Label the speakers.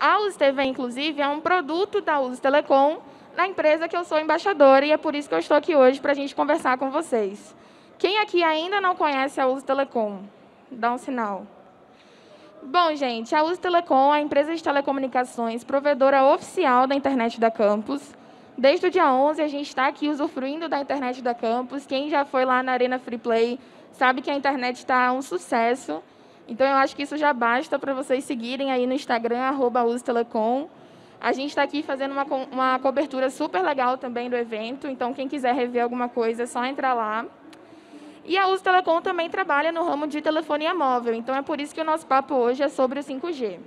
Speaker 1: A USTV, TV, inclusive, é um produto da USTelecom, Telecom, na empresa que eu sou embaixadora, e é por isso que eu estou aqui hoje para a gente conversar com vocês. Quem aqui ainda não conhece a USTelecom, Telecom? Dá um sinal. Bom, gente, a USTelecom Telecom é a empresa de telecomunicações provedora oficial da internet da Campus. Desde o dia 11, a gente está aqui usufruindo da internet da Campus. Quem já foi lá na Arena Free Play sabe que a internet está um sucesso. Então, eu acho que isso já basta para vocês seguirem aí no Instagram, arroba A gente está aqui fazendo uma, uma cobertura super legal também do evento, então quem quiser rever alguma coisa é só entrar lá. E a Uso Telecom também trabalha no ramo de telefonia móvel, então é por isso que o nosso papo hoje é sobre o 5G.